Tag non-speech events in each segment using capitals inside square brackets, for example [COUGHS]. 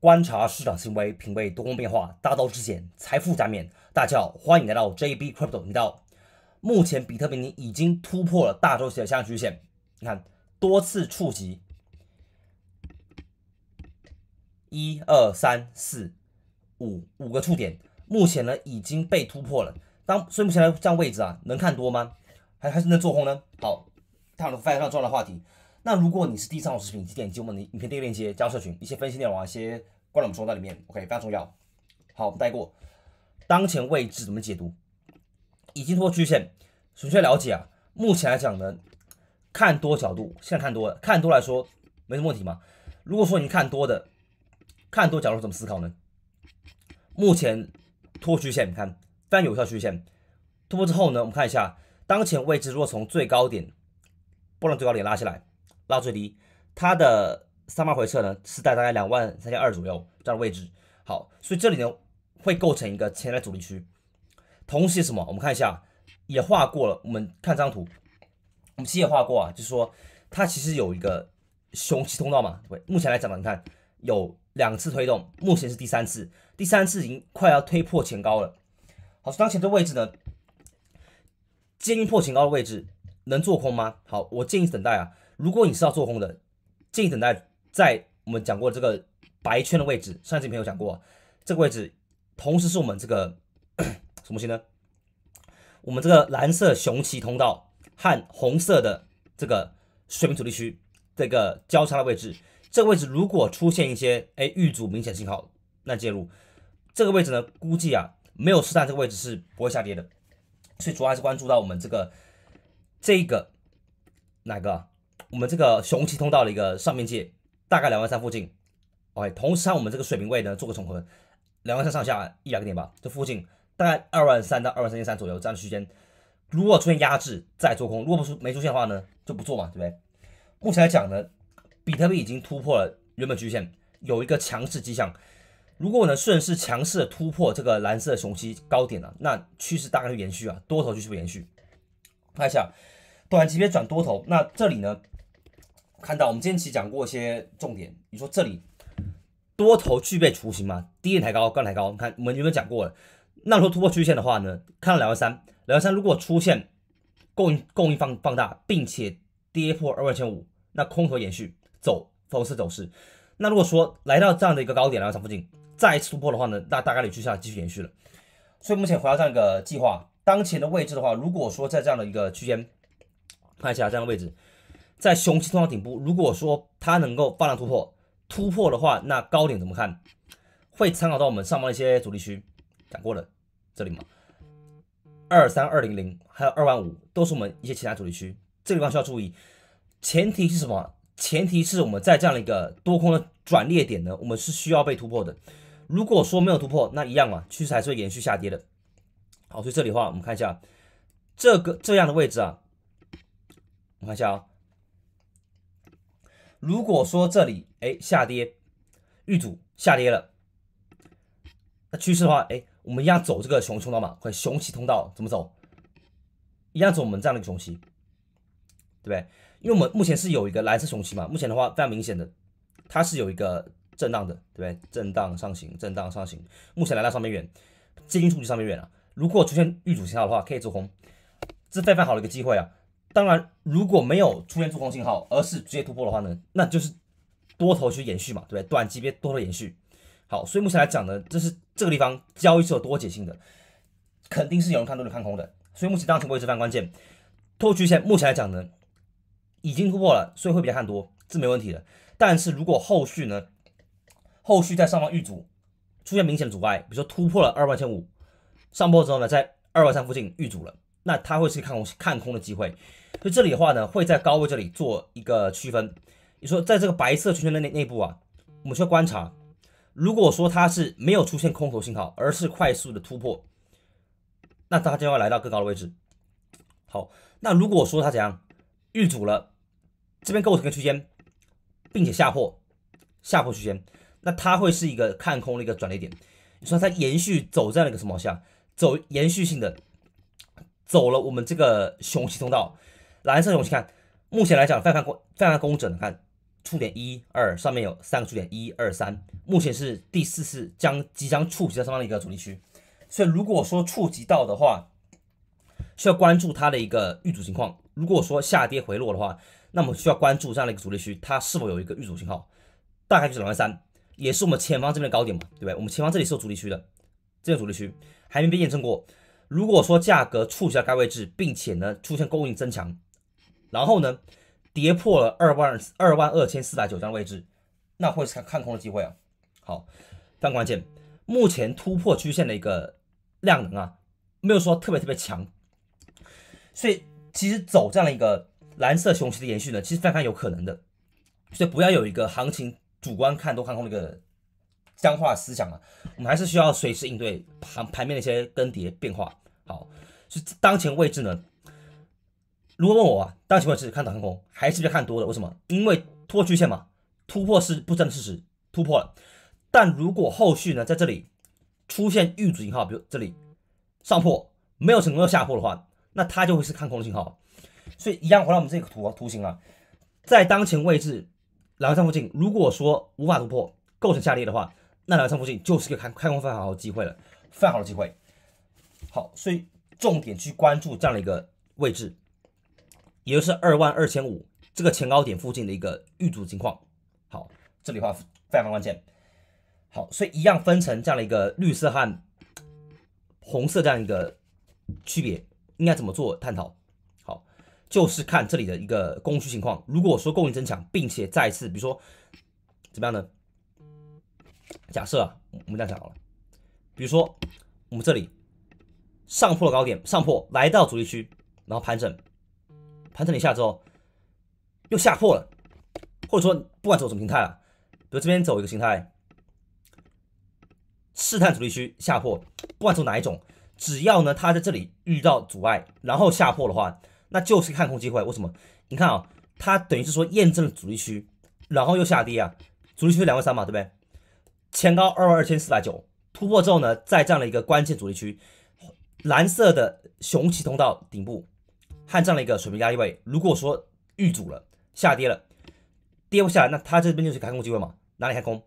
观察市场行为，品味多空变化，大道至简，财富加冕。大家好，欢迎来到 JB Crypto 频道。目前比特币已经突破了大周期的下趋势线，你看多次触及，一二三四五五个触点，目前呢已经被突破了。当所以目前来这样位置啊，能看多吗？还还是能做空呢？好，探讨非常重要的话题。那如果你是第三种视频，记得点击我们的影片订阅链接，加入社群，一些分析内容啊，一些挂到我们书单里面，OK，非常重要。好，我们带过，当前位置怎么解读？已经突破均线，准确了解啊，目前来讲呢，看多角度，现在看多，看多来说没什么问题嘛。如果说你看多的，看多角度怎么思考呢？目前突破均线，你看非常有效均线，突破之后呢，我们看一下当前位置，如果从最高点不能最高点拉下来。拉最低，它的三八回撤呢是在大概两万三千二左右这样的位置。好，所以这里呢会构成一个潜在阻力区。同时什么？我们看一下，也画过了。我们看这张图，我们其实也画过啊，就是说它其实有一个雄起通道嘛。对，目前来讲呢，你看有两次推动，目前是第三次，第三次已经快要推破前高了。好，当前的位置呢，接近破前高的位置，能做空吗？好，我建议等待啊。如果你是要做空的，建议等待在我们讲过这个白圈的位置，上期没有讲过这个位置，同时是我们这个 [COUGHS] 什么西呢？我们这个蓝色雄奇通道和红色的这个水平阻力区这个交叉的位置，这个位置如果出现一些哎遇阻明显信号，那介入。这个位置呢，估计啊没有试探，这个位置是不会下跌的，所以主要还是关注到我们这个这个哪个？我们这个雄起通道的一个上面界大概两万三附近，OK，同时看我们这个水平位呢做个重合，两万三上下一两个点吧，这附近大概二万三到二万三千三左右这样的区间，如果出现压制再做空，如果不出没出现的话呢就不做嘛，对不对？目前来讲呢，比特币已经突破了原本均线，有一个强势迹象，如果我能顺势强势突破这个蓝色雄鸡高点了，那趋势大概率延续啊，多头趋势延续。看一下短级别转多头，那这里呢？看到我们今天其实讲过一些重点，你说这里多头具备雏形嘛，低点抬高，高抬高，你看我们有没有讲过了？那如果突破趋势线的话呢，看到两万三，两万三如果出现供应供应放放大，并且跌破二万千五，那空头延续走走势走势。那如果说来到这样的一个高点，然后在附近再一次突破的话呢，那大概率接下来继续延续了。所以目前回到这样一个计划，当前的位置的话，如果说在这样的一个区间，看一下这样的位置。在雄市通道顶部，如果说它能够放量突破，突破的话，那高点怎么看？会参考到我们上方的一些阻力区，讲过了，这里嘛，二三二零零，还有二万五，都是我们一些其他阻力区，这个地方需要注意。前提是什么？前提是我们在这样的一个多空的转裂点呢，我们是需要被突破的。如果说没有突破，那一样嘛，趋势还是会延续下跌的。好，所以这里的话，我们看一下这个这样的位置啊，我看一下啊。如果说这里哎下跌遇阻下跌了，那趋势的话哎，我们一样走这个熊熊通道嘛，快熊旗通道怎么走？一样走我们这样的熊旗。对不对？因为我们目前是有一个蓝色熊旗嘛，目前的话非常明显的，它是有一个震荡的，对不对？震荡上行，震荡上行，目前来到上面远，接近触及上面远了。如果出现遇阻信号的话，可以做空，这非常好的一个机会啊。当然，如果没有出现做空信号，而是直接突破的话呢，那就是多头去延续嘛，对不对？短级别多头延续。好，所以目前来讲呢，这是这个地方交易是有多解性的，肯定是有人看多的，看空的。所以目前当前突破非常关键。透破线目前来讲呢，已经突破了，所以会比较看多，是没问题的。但是如果后续呢，后续在上方遇阻，出现明显的阻碍，比如说突破了二万千五，上破之后呢，在二万三附近遇阻了。那它会是看空看空的机会，所以这里的话呢，会在高位这里做一个区分。你说在这个白色区间内内部啊，我们需要观察，如果说它是没有出现空头信号，而是快速的突破，那它将要来到更高的位置。好，那如果说它怎样遇阻了这边构成一个区间，并且下破下破区间，那它会是一个看空的一个转折点。你说它延续走在那一个什么下走延续性的？走了，我们这个雄性通道，蓝色雄起看，目前来讲非常工非常工整看，触点一二，上面有三个触点一二三，目前是第四次将即将触及上方的一个阻力区，所以如果说触及到的话，需要关注它的一个遇阻情况。如果说下跌回落的话，那么需要关注这样的一个阻力区，它是否有一个遇阻信号。大概就是两万三，也是我们前方这边的高点嘛，对不对？我们前方这里是有阻力区的，这个阻力区还没被验证过。如果说价格触及到该位置，并且呢出现供应增强，然后呢跌破了二万二万二千四百九张位置，那会是看空的机会啊。好，但关键目前突破曲线的一个量能啊，没有说特别特别强，所以其实走这样的一个蓝色雄旗的延续呢，其实非常有可能的，所以不要有一个行情主观看多看空的一个。僵化思想啊，我们还是需要随时应对盘盘面的一些更迭变化。好，所以当前位置呢，如果问我啊，当前位置看短空还是别看多的，为什么？因为突破线嘛，突破是不争的事实，突破了。但如果后续呢，在这里出现遇阻信号，比如这里上破没有成功，要下破的话，那它就会是看空的信号。所以，一样回到我们这个图图形啊，在当前位置然后在附近，如果说无法突破构成下跌的话。那来到附近就是个开开工非常好的机会了，非常好的机会。好，所以重点去关注这样的一个位置，也就是二万二千五这个前高点附近的一个遇阻情况。好，这里话非常关键。好，所以一样分成这样的一个绿色和红色这样一个区别，应该怎么做探讨？好，就是看这里的一个供需情况。如果说供应增强，并且再次，比如说怎么样呢？假设啊，我们这讲想了，比如说我们这里上破了高点，上破来到阻力区，然后盘整，盘整一下之后又下破了，或者说不管走什么形态啊，比如这边走一个形态，试探阻力区下破，不管走哪一种，只要呢它在这里遇到阻碍，然后下破的话，那就是看空机会。为什么？你看啊，它等于是说验证了阻力区，然后又下跌啊，阻力区是两万三嘛，对不对？前高二万二千四百九突破之后呢，再占了一个关键阻力区，蓝色的雄起通道顶部还这样的一个水平压力位，如果说遇阻了，下跌了，跌不下来，那它这边就是开空机会嘛？哪里开空？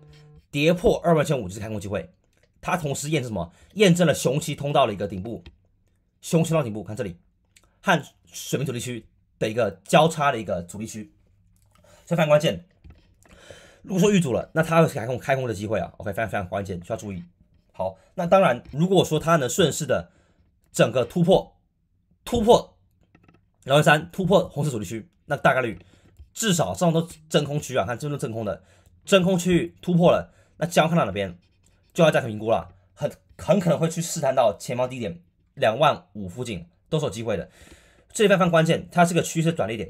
跌破二万一千五就是开空机会。它同时验证什么？验证了雄起通道的一个顶部，雄起通道顶部看这里和水平阻力区的一个交叉的一个阻力区，这非常关键。如果说遇阻了，那它会有开空开空的机会啊，OK，非常非常关键，需要注意。好，那当然，如果说它能顺势的整个突破，突破两万三，突破红色阻力区，那大概率至少上周真空区啊，看真六真空的真空区域突破了，那江到哪边就要再去评估了，很很可能会去试探到前方低点两万五附近，都是有机会的。这一块非常关键，它是个趋势转力点，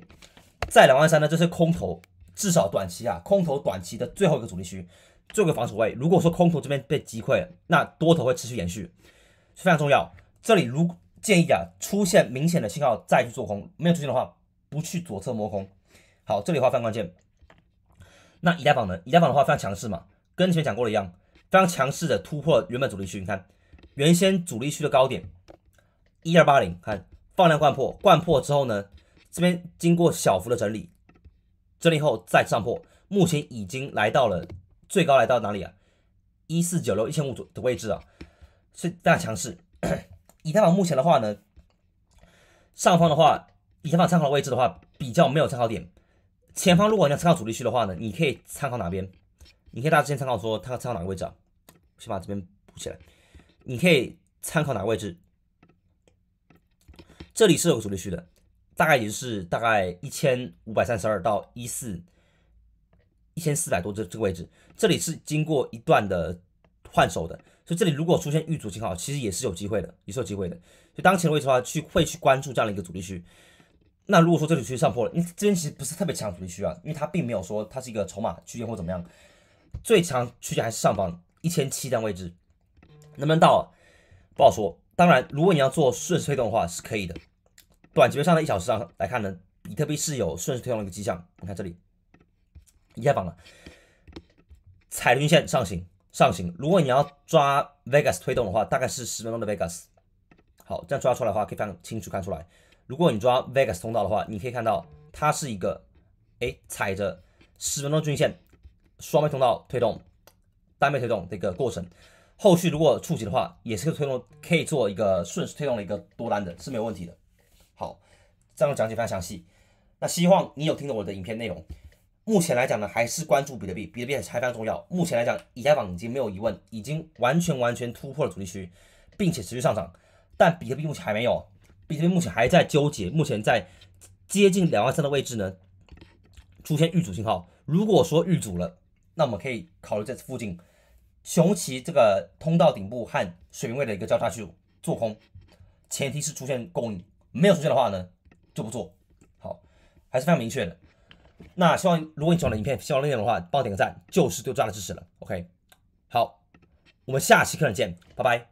在两万三呢，这是空头。至少短期啊，空头短期的最后一个阻力区，一个防守位，如果说空头这边被击溃，那多头会持续延续，非常重要。这里如建议啊，出现明显的信号再去做空，没有出现的话，不去左侧摸空。好，这里的话非常关键。那以太坊呢？以太坊的话非常强势嘛，跟前面讲过的一样，非常强势的突破原本阻力区。你看原先阻力区的高点一二八零，看放量灌破，灌破之后呢，这边经过小幅的整理。整理后再上破，目前已经来到了最高，来到哪里啊？一四九六一千五左的位置啊，是大家强势。[COUGHS] 以太坊目前的话呢，上方的话，以太坊参考的位置的话比较没有参考点。前方如果你要参考主力区的话呢，你可以参考哪边？你可以大致先参考说，它参考哪个位置啊？先把这边补起来。你可以参考哪个位置？这里是有个主力区的。大概也是大概一千五百三十二到一四一千四百多这这个位置，这里是经过一段的换手的，所以这里如果出现遇阻信号，其实也是有机会的，也是有机会的。所以当前的位置的话，去会去关注这样的一个阻力区。那如果说这里去上破了，因为这边其实不是特别强阻力区啊，因为它并没有说它是一个筹码区间或怎么样，最强区间还是上方一千七的位置，能不能到不好说。当然，如果你要做顺势推动的话，是可以的。短级别上的一小时上来看呢，比特币是有顺势推动的一个迹象。你看这里一下绑了，踩均线上行，上行。如果你要抓 Vegas 推动的话，大概是十分钟的 Vegas。好，这样抓出来的话，可以看清楚看出来。如果你抓 Vegas 通道的话，你可以看到它是一个，哎，踩着十分钟均线双倍通道推动，单倍推动的一个过程。后续如果触及的话，也是可以推动，可以做一个顺势推动的一个多单的，是没有问题的。好，这样讲解非常详细。那希望你有听懂我的影片内容。目前来讲呢，还是关注比特币，比特币还非常重要。目前来讲，以太坊已经没有疑问，已经完全完全突破了阻力区，并且持续上涨。但比特币目前还没有，比特币目前还在纠结，目前在接近两万三的位置呢，出现遇阻信号。如果说遇阻了，那我们可以考虑在附近熊奇这个通道顶部和水平位的一个交叉去做空，前提是出现供应。没有出现的话呢，就不做。好，还是非常明确的。那希望如果你喜欢我的影片，喜欢的内容的话，帮我点个赞，就是对我的支持了。OK，好，我们下期课程见，拜拜。